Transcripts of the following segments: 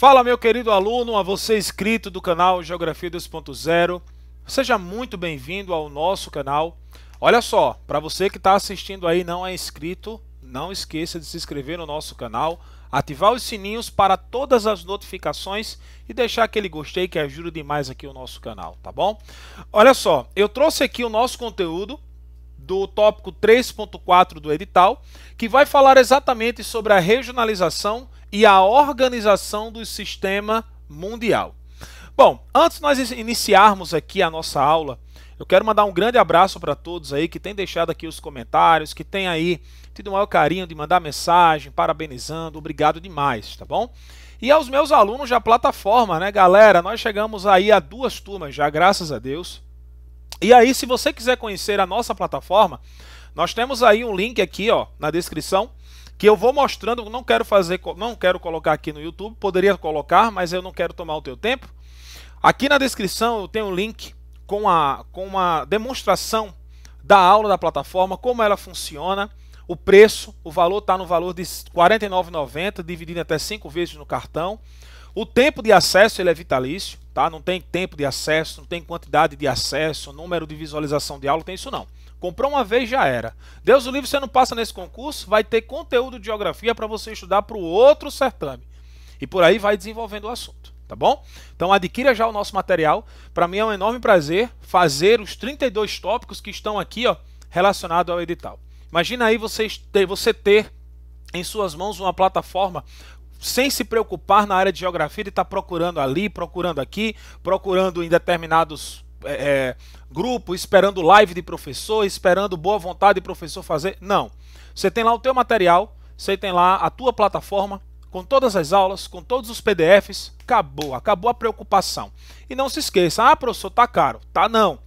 Fala, meu querido aluno, a você inscrito do canal Geografia 2.0. Seja muito bem-vindo ao nosso canal. Olha só, para você que está assistindo aí não é inscrito, não esqueça de se inscrever no nosso canal, ativar os sininhos para todas as notificações e deixar aquele gostei que ajuda demais aqui o nosso canal, tá bom? Olha só, eu trouxe aqui o nosso conteúdo do tópico 3.4 do edital, que vai falar exatamente sobre a regionalização e a organização do sistema mundial. Bom, antes nós iniciarmos aqui a nossa aula, eu quero mandar um grande abraço para todos aí que têm deixado aqui os comentários, que têm aí tido o maior carinho de mandar mensagem, parabenizando, obrigado demais, tá bom? E aos meus alunos da plataforma, né, galera? Nós chegamos aí a duas turmas já, graças a Deus. E aí, se você quiser conhecer a nossa plataforma, nós temos aí um link aqui, ó, na descrição que eu vou mostrando, não quero fazer, não quero colocar aqui no YouTube, poderia colocar, mas eu não quero tomar o teu tempo. Aqui na descrição eu tenho um link com a com uma demonstração da aula da plataforma, como ela funciona, o preço, o valor está no valor de R$ 49,90, dividido até 5 vezes no cartão. O tempo de acesso ele é vitalício, tá? Não tem tempo de acesso, não tem quantidade de acesso, número de visualização de aula, tem isso não. Comprou uma vez, já era. Deus o livre, você não passa nesse concurso, vai ter conteúdo de geografia para você estudar para o outro certame. E por aí vai desenvolvendo o assunto, tá bom? Então adquira já o nosso material. Para mim é um enorme prazer fazer os 32 tópicos que estão aqui ó, relacionados ao edital. Imagina aí você ter, você ter em suas mãos uma plataforma sem se preocupar na área de geografia de estar tá procurando ali, procurando aqui, procurando em determinados é, é, grupo, esperando live de professor, esperando boa vontade de professor fazer. Não. Você tem lá o teu material, você tem lá a tua plataforma, com todas as aulas, com todos os PDFs, acabou, acabou a preocupação. E não se esqueça, ah, professor, tá caro. Tá não.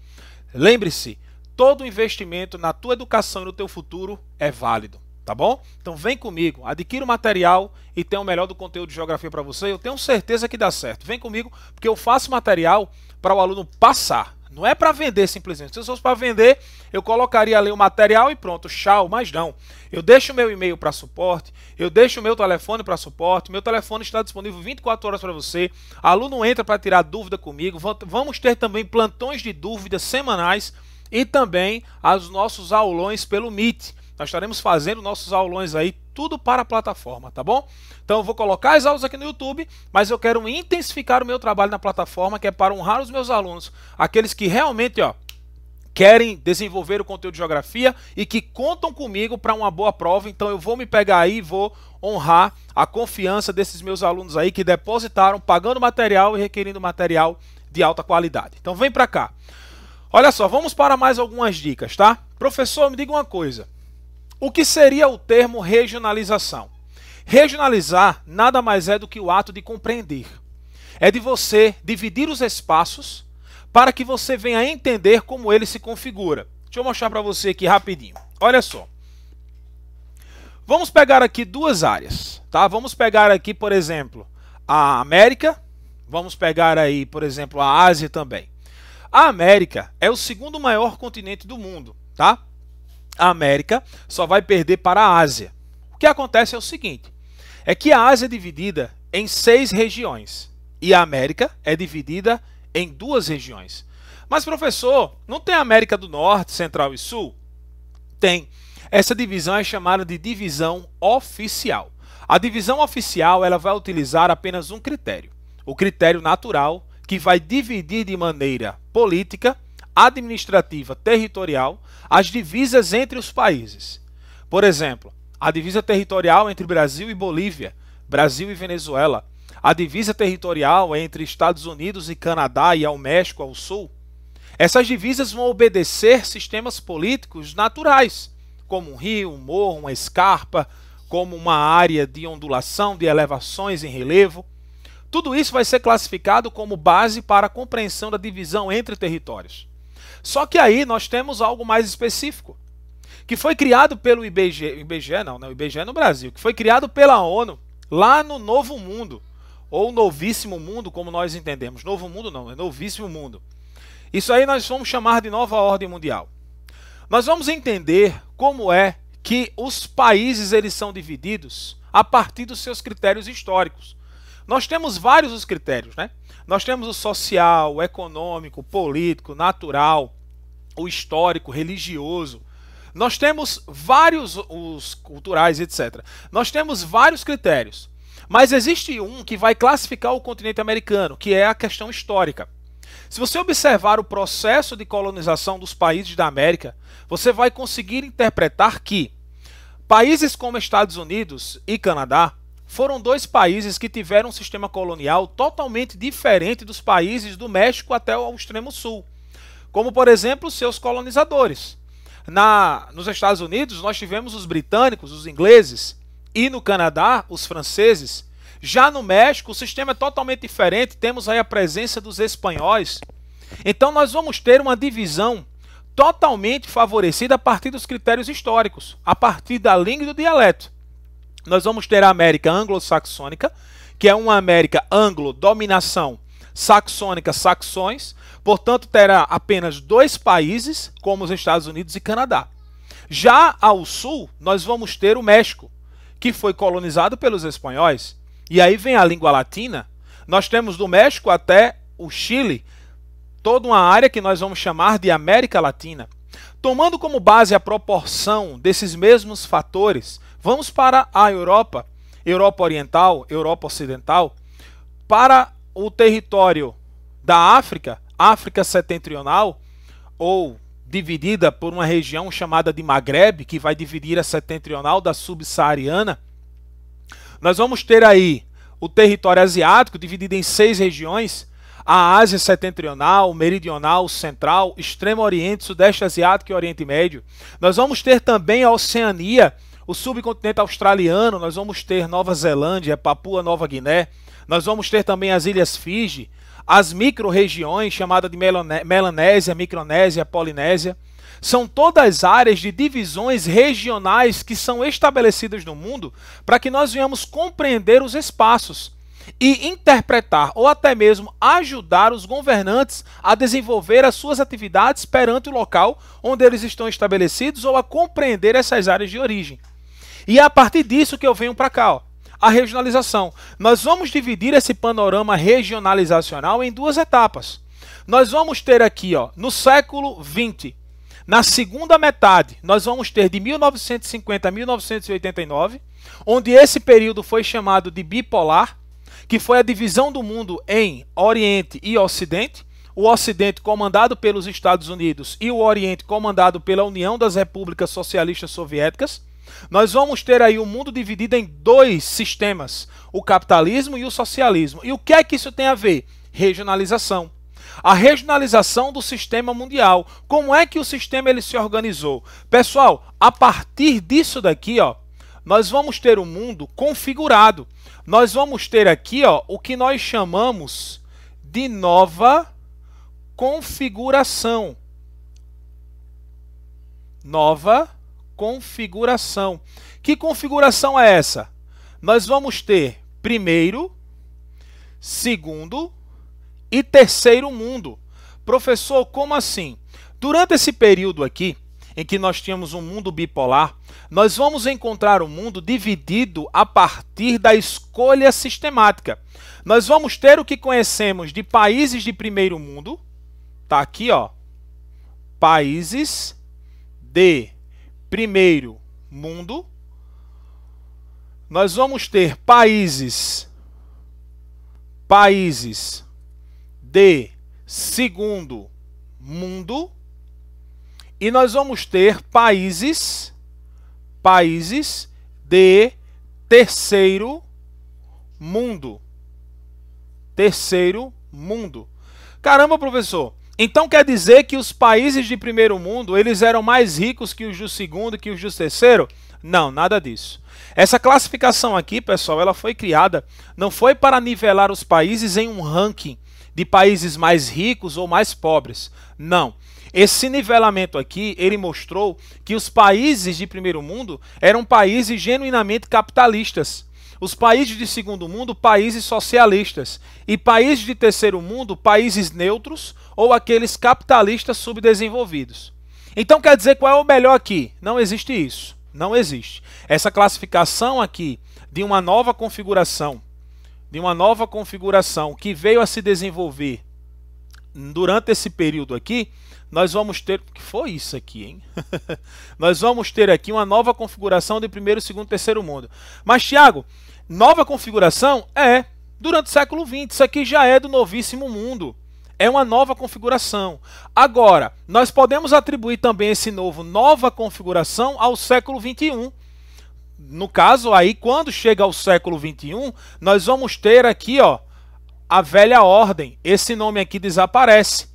Lembre-se, todo investimento na tua educação e no teu futuro é válido, tá bom? Então vem comigo, adquira o material e tenha o melhor do conteúdo de geografia para você. Eu tenho certeza que dá certo. Vem comigo, porque eu faço material para o aluno passar. Não é para vender simplesmente. Se fosse para vender, eu colocaria ali o material e pronto, tchau, mas não. Eu deixo o meu e-mail para suporte, eu deixo o meu telefone para suporte, meu telefone está disponível 24 horas para você. Aluno entra para tirar dúvida comigo. Vamos ter também plantões de dúvidas semanais e também os nossos aulões pelo Meet. Nós estaremos fazendo nossos aulões aí tudo para a plataforma, tá bom? Então eu vou colocar as aulas aqui no YouTube, mas eu quero intensificar o meu trabalho na plataforma, que é para honrar os meus alunos, aqueles que realmente, ó, querem desenvolver o conteúdo de geografia e que contam comigo para uma boa prova. Então eu vou me pegar aí e vou honrar a confiança desses meus alunos aí que depositaram pagando material e requerindo material de alta qualidade. Então vem para cá. Olha só, vamos para mais algumas dicas, tá? Professor, me diga uma coisa. O que seria o termo regionalização? Regionalizar nada mais é do que o ato de compreender. É de você dividir os espaços para que você venha a entender como ele se configura. Deixa eu mostrar para você aqui rapidinho. Olha só. Vamos pegar aqui duas áreas, tá? Vamos pegar aqui, por exemplo, a América, vamos pegar aí, por exemplo, a Ásia também. A América é o segundo maior continente do mundo, tá? a América só vai perder para a Ásia. O que acontece é o seguinte: é que a Ásia é dividida em seis regiões e a América é dividida em duas regiões. Mas, professor, não tem América do Norte, Central e Sul? Tem. Essa divisão é chamada de divisão oficial. A divisão oficial ela vai utilizar apenas um critério, o critério natural, que vai dividir de maneira política administrativa territorial as divisas entre os países. Por exemplo, a divisa territorial entre Brasil e Bolívia, Brasil e Venezuela, a divisa territorial entre Estados Unidos e Canadá e ao México ao sul. Essas divisas vão obedecer sistemas políticos naturais, como um rio, um morro, uma escarpa, como uma área de ondulação, de elevações em relevo. Tudo isso vai ser classificado como base para a compreensão da divisão entre territórios. Só que aí nós temos algo mais específico, que foi criado pelo IBGE, IBGE não, não, né? IBGE é no Brasil, que foi criado pela ONU lá no Novo Mundo, ou Novíssimo Mundo, como nós entendemos. Novo Mundo não, é Novíssimo Mundo. Isso aí nós vamos chamar de nova ordem mundial. Nós vamos entender como é que os países eles são divididos a partir dos seus critérios históricos. Nós temos vários os critérios, né? Nós temos o social, o econômico, o político, natural, o histórico, religioso. Nós temos vários os culturais, etc. Nós temos vários critérios. Mas existe um que vai classificar o continente americano, que é a questão histórica. Se você observar o processo de colonização dos países da América, você vai conseguir interpretar que países como Estados Unidos e Canadá foram dois países que tiveram um sistema colonial totalmente diferente dos países do México até o extremo sul, como por exemplo seus colonizadores. Na, nos Estados Unidos nós tivemos os britânicos, os ingleses e no Canadá os franceses. Já no México o sistema é totalmente diferente, temos aí a presença dos espanhóis. Então nós vamos ter uma divisão totalmente favorecida a partir dos critérios históricos, a partir da língua e do dialeto. Nós vamos ter a América anglo-saxônica, que é uma América anglo-dominação saxônica, saxões, portanto terá apenas dois países, como os Estados Unidos e Canadá. Já ao sul, nós vamos ter o México, que foi colonizado pelos espanhóis, e aí vem a língua latina. Nós temos do México até o Chile, toda uma área que nós vamos chamar de América Latina. Tomando como base a proporção desses mesmos fatores, Vamos para a Europa, Europa Oriental, Europa Ocidental, para o território da África, África Setentrional, ou dividida por uma região chamada de Maghreb, que vai dividir a setentrional da subsaariana. Nós vamos ter aí o território asiático dividido em seis regiões: a Ásia Setentrional, Meridional, Central, Extremo Oriente, Sudeste Asiático e Oriente Médio. Nós vamos ter também a Oceania o subcontinente australiano, nós vamos ter Nova Zelândia, Papua Nova Guiné, nós vamos ter também as Ilhas Fiji, as micro-regiões chamadas de Melanésia, Micronésia, Polinésia. São todas áreas de divisões regionais que são estabelecidas no mundo para que nós venhamos compreender os espaços e interpretar ou até mesmo ajudar os governantes a desenvolver as suas atividades perante o local onde eles estão estabelecidos ou a compreender essas áreas de origem. E é a partir disso que eu venho para cá, ó, a regionalização. Nós vamos dividir esse panorama regionalizacional em duas etapas. Nós vamos ter aqui, ó, no século XX, na segunda metade, nós vamos ter de 1950 a 1989, onde esse período foi chamado de bipolar, que foi a divisão do mundo em Oriente e Ocidente, o Ocidente comandado pelos Estados Unidos e o Oriente comandado pela União das Repúblicas Socialistas Soviéticas. Nós vamos ter aí o um mundo dividido em dois sistemas, o capitalismo e o socialismo. E o que é que isso tem a ver? Regionalização. A regionalização do sistema mundial. Como é que o sistema ele se organizou? Pessoal, a partir disso daqui, ó, nós vamos ter o um mundo configurado. Nós vamos ter aqui, ó, o que nós chamamos de nova configuração. Nova configuração configuração. Que configuração é essa? Nós vamos ter primeiro, segundo e terceiro mundo. Professor, como assim? Durante esse período aqui, em que nós tínhamos um mundo bipolar, nós vamos encontrar o um mundo dividido a partir da escolha sistemática. Nós vamos ter o que conhecemos de países de primeiro mundo, tá aqui, ó, países de Primeiro, mundo. Nós vamos ter países países de segundo mundo e nós vamos ter países países de terceiro mundo. Terceiro mundo. Caramba, professor, então quer dizer que os países de primeiro mundo, eles eram mais ricos que os do segundo, que os do terceiro? Não, nada disso. Essa classificação aqui, pessoal, ela foi criada não foi para nivelar os países em um ranking de países mais ricos ou mais pobres. Não. Esse nivelamento aqui, ele mostrou que os países de primeiro mundo eram países genuinamente capitalistas os países de segundo mundo, países socialistas. E países de terceiro mundo, países neutros ou aqueles capitalistas subdesenvolvidos. Então quer dizer qual é o melhor aqui? Não existe isso. Não existe. Essa classificação aqui de uma nova configuração, de uma nova configuração que veio a se desenvolver durante esse período aqui, nós vamos ter. que foi isso aqui, hein? nós vamos ter aqui uma nova configuração de primeiro, segundo, terceiro mundo. Mas, Tiago, Nova configuração? É. Durante o século XX, isso aqui já é do novíssimo mundo. É uma nova configuração. Agora, nós podemos atribuir também esse novo, nova configuração ao século XXI. No caso, aí, quando chega ao século XXI, nós vamos ter aqui, ó, a velha ordem. Esse nome aqui desaparece.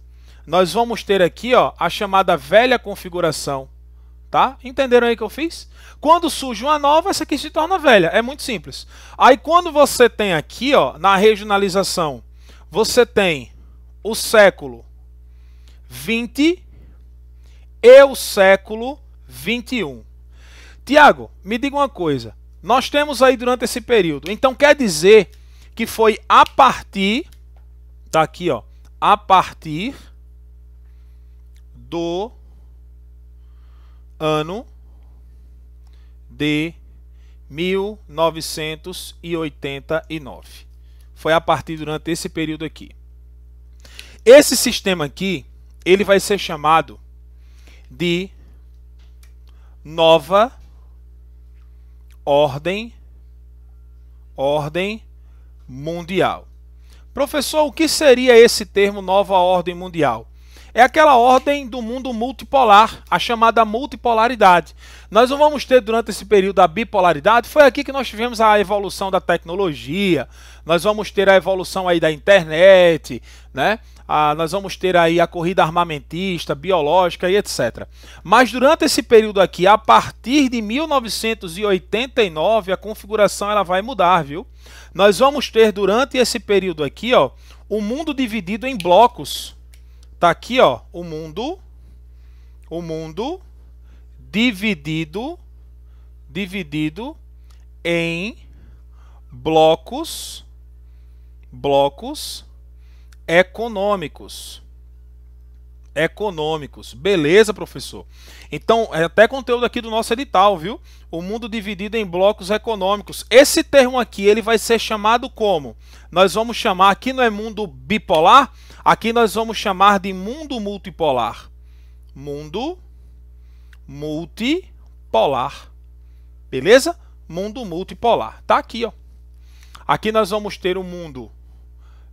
Nós vamos ter aqui, ó, a chamada velha configuração. Tá? Entenderam aí o que eu fiz? Quando surge uma nova, essa aqui se torna velha. É muito simples. Aí quando você tem aqui, ó, na regionalização, você tem o século 20 e o século 21. Tiago, me diga uma coisa. Nós temos aí durante esse período. Então quer dizer que foi a partir tá aqui, ó, a partir do ano de 1989. Foi a partir durante esse período aqui. Esse sistema aqui, ele vai ser chamado de nova ordem ordem mundial. Professor, o que seria esse termo nova ordem mundial? é aquela ordem do mundo multipolar, a chamada multipolaridade. Nós não vamos ter durante esse período a bipolaridade, foi aqui que nós tivemos a evolução da tecnologia, nós vamos ter a evolução aí da internet, né? Ah, nós vamos ter aí a corrida armamentista, biológica e etc. Mas durante esse período aqui, a partir de 1989, a configuração ela vai mudar, viu? Nós vamos ter durante esse período aqui, ó, o mundo dividido em blocos. Tá aqui, ó, o mundo, o mundo dividido, dividido em blocos, blocos econômicos. Econômicos. Beleza, professor. Então, é até conteúdo aqui do nosso edital, viu? O mundo dividido em blocos econômicos. Esse termo aqui, ele vai ser chamado como? Nós vamos chamar, aqui não é mundo bipolar, Aqui nós vamos chamar de mundo multipolar. Mundo multipolar. Beleza? Mundo multipolar. Tá aqui, ó. Aqui nós vamos ter o um mundo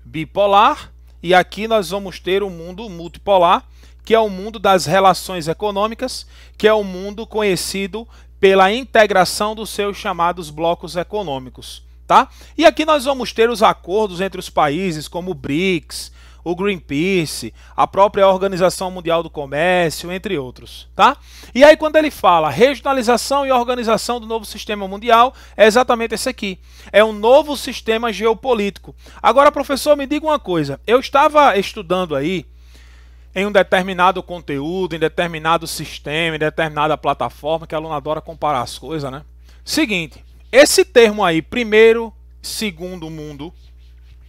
bipolar e aqui nós vamos ter o um mundo multipolar, que é o mundo das relações econômicas, que é o mundo conhecido pela integração dos seus chamados blocos econômicos, tá? E aqui nós vamos ter os acordos entre os países como o BRICS, o Greenpeace, a própria Organização Mundial do Comércio, entre outros, tá? E aí quando ele fala regionalização e organização do novo sistema mundial, é exatamente esse aqui. É um novo sistema geopolítico. Agora, professor, me diga uma coisa. Eu estava estudando aí em um determinado conteúdo, em determinado sistema, em determinada plataforma, que a aluna adora comparar as coisas, né? Seguinte, esse termo aí, primeiro, segundo mundo,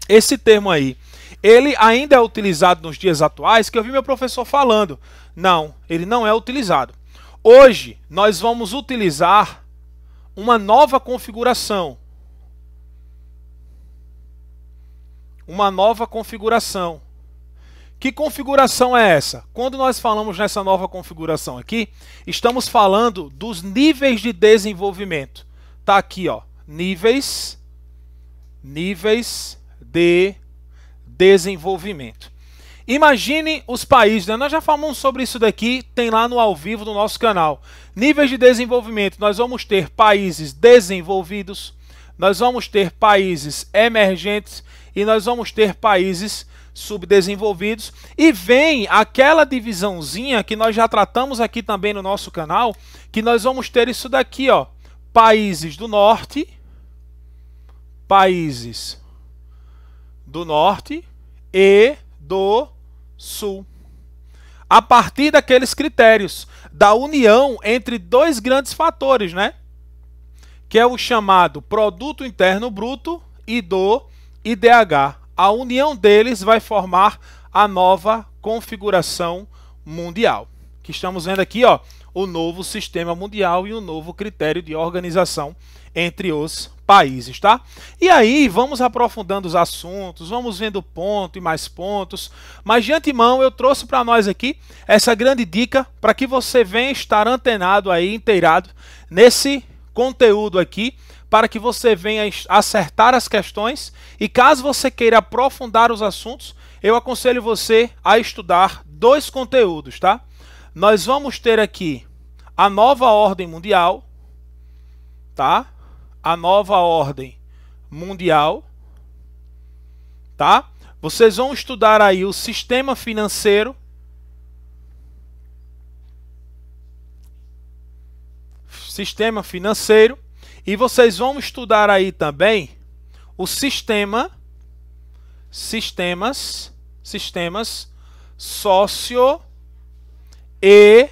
esse termo aí, ele ainda é utilizado nos dias atuais, que eu vi meu professor falando. Não, ele não é utilizado. Hoje nós vamos utilizar uma nova configuração. Uma nova configuração. Que configuração é essa? Quando nós falamos nessa nova configuração aqui, estamos falando dos níveis de desenvolvimento. Tá aqui, ó, níveis níveis de desenvolvimento. Imagine os países, né? nós já falamos sobre isso daqui, tem lá no ao vivo do nosso canal. Níveis de desenvolvimento, nós vamos ter países desenvolvidos, nós vamos ter países emergentes e nós vamos ter países subdesenvolvidos. E vem aquela divisãozinha que nós já tratamos aqui também no nosso canal, que nós vamos ter isso daqui, ó. Países do norte, países do norte e do sul. A partir daqueles critérios da união entre dois grandes fatores, né? Que é o chamado produto interno bruto e do IDH. A união deles vai formar a nova configuração mundial. Que estamos vendo aqui, ó, o novo sistema mundial e o novo critério de organização entre os países, tá? E aí vamos aprofundando os assuntos, vamos vendo ponto e mais pontos, mas de antemão eu trouxe para nós aqui essa grande dica para que você venha estar antenado aí, inteirado nesse conteúdo aqui para que você venha acertar as questões e caso você queira aprofundar os assuntos, eu aconselho você a estudar dois conteúdos, tá? nós vamos ter aqui a nova ordem mundial, tá? A nova ordem mundial, tá? Vocês vão estudar aí o sistema financeiro, sistema financeiro, e vocês vão estudar aí também o sistema sistemas sistemas socioeconômicos e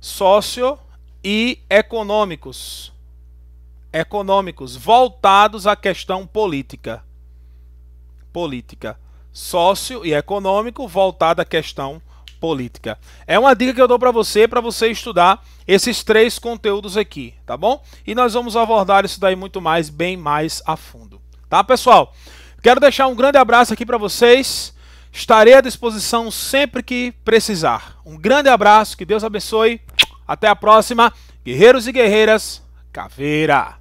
sócio e econômicos econômicos voltados à questão política. Política. Sócio e econômico voltado à questão política. É uma dica que eu dou para você, para você estudar esses três conteúdos aqui, tá bom? E nós vamos abordar isso daí muito mais, bem mais a fundo. Tá, pessoal? Quero deixar um grande abraço aqui para vocês. Estarei à disposição sempre que precisar. Um grande abraço, que Deus abençoe. Até a próxima. Guerreiros e guerreiras, caveira.